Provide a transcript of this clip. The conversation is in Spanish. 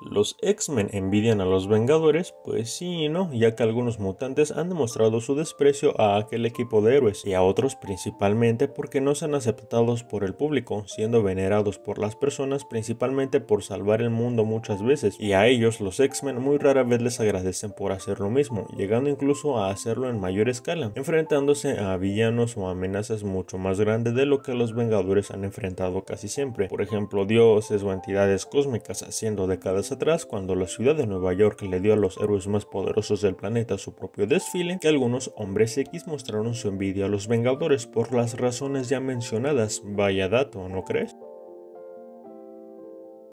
¿Los X-Men envidian a los Vengadores? Pues sí y no, ya que algunos mutantes han demostrado su desprecio a aquel equipo de héroes y a otros principalmente porque no sean aceptados por el público, siendo venerados por las personas principalmente por salvar el mundo muchas veces, y a ellos los X-Men muy rara vez les agradecen por hacer lo mismo, llegando incluso a hacerlo en mayor escala, enfrentándose a villanos o amenazas mucho más grandes de lo que los Vengadores han enfrentado casi siempre, por ejemplo dioses o entidades cósmicas, haciendo de cada atrás, cuando la ciudad de Nueva York le dio a los héroes más poderosos del planeta su propio desfile, que algunos hombres X mostraron su envidia a los Vengadores por las razones ya mencionadas. Vaya dato, ¿no crees?